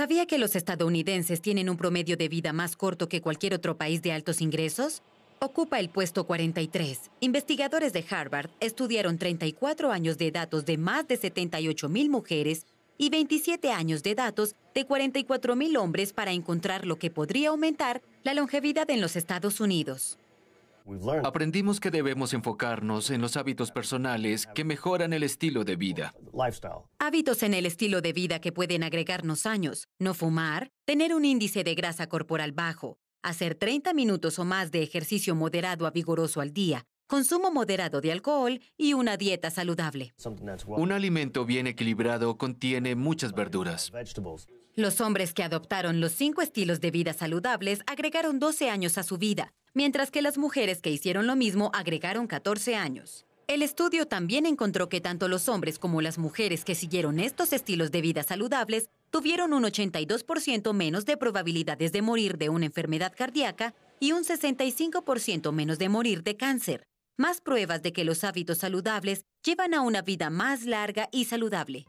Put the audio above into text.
¿Sabía que los estadounidenses tienen un promedio de vida más corto que cualquier otro país de altos ingresos? Ocupa el puesto 43. Investigadores de Harvard estudiaron 34 años de datos de más de 78 mil mujeres y 27 años de datos de 44 mil hombres para encontrar lo que podría aumentar la longevidad en los Estados Unidos. Aprendimos que debemos enfocarnos en los hábitos personales que mejoran el estilo de vida. Hábitos en el estilo de vida que pueden agregarnos años, no fumar, tener un índice de grasa corporal bajo, hacer 30 minutos o más de ejercicio moderado a vigoroso al día, consumo moderado de alcohol y una dieta saludable. Un alimento bien equilibrado contiene muchas verduras. Los hombres que adoptaron los cinco estilos de vida saludables agregaron 12 años a su vida, mientras que las mujeres que hicieron lo mismo agregaron 14 años. El estudio también encontró que tanto los hombres como las mujeres que siguieron estos estilos de vida saludables tuvieron un 82% menos de probabilidades de morir de una enfermedad cardíaca y un 65% menos de morir de cáncer. Más pruebas de que los hábitos saludables llevan a una vida más larga y saludable.